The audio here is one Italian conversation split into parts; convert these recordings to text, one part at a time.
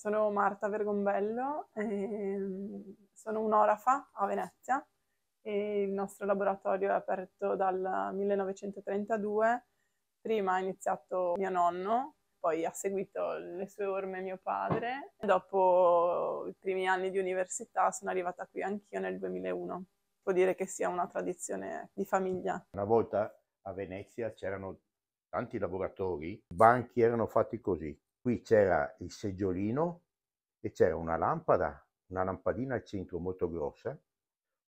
Sono Marta Vergombello, ehm, sono un'orafa a Venezia e il nostro laboratorio è aperto dal 1932. Prima ha iniziato mio nonno, poi ha seguito le sue orme mio padre. Dopo i primi anni di università sono arrivata qui anch'io nel 2001. Può dire che sia una tradizione di famiglia. Una volta a Venezia c'erano tanti laboratori, i banchi erano fatti così, qui c'era il seggiolino e c'era una lampada, una lampadina al centro molto grossa.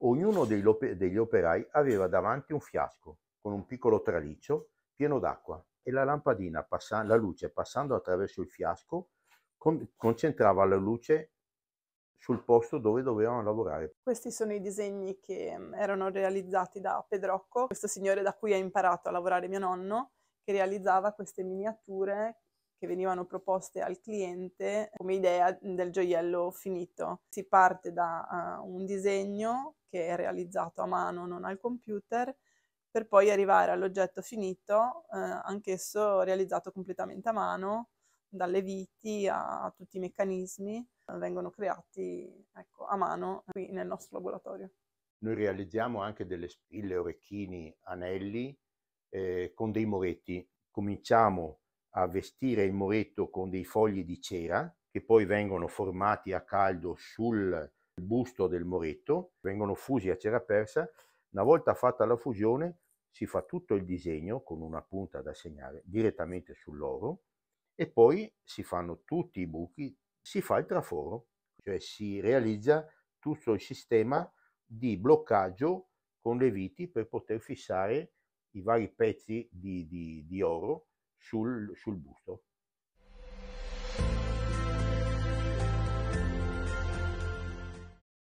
Ognuno degli operai aveva davanti un fiasco con un piccolo traliccio pieno d'acqua e la lampadina, passa- la luce passando attraverso il fiasco, con- concentrava la luce sul posto dove dovevano lavorare. Questi sono i disegni che mm, erano realizzati da Pedrocco, questo signore da cui ha imparato a lavorare mio nonno, che realizzava queste miniature che venivano proposte al cliente come idea del gioiello finito. Si parte da uh, un disegno che è realizzato a mano, non al computer, per poi arrivare all'oggetto finito, eh, anch'esso realizzato completamente a mano, dalle viti a, a tutti i meccanismi, eh, vengono creati ecco, a mano qui nel nostro laboratorio. Noi realizziamo anche delle spille, orecchini, anelli eh, con dei moretti. Cominciamo a vestire il moretto con dei fogli di cera che poi vengono formati a caldo sul busto del moretto, vengono fusi a cera persa. Una volta fatta la fusione si fa tutto il disegno con una punta da segnare direttamente sull'oro e poi si fanno tutti i buchi, si fa il traforo, cioè si realizza tutto il sistema di bloccaggio con le viti per poter fissare i vari pezzi di, di, di oro sul, sul busto.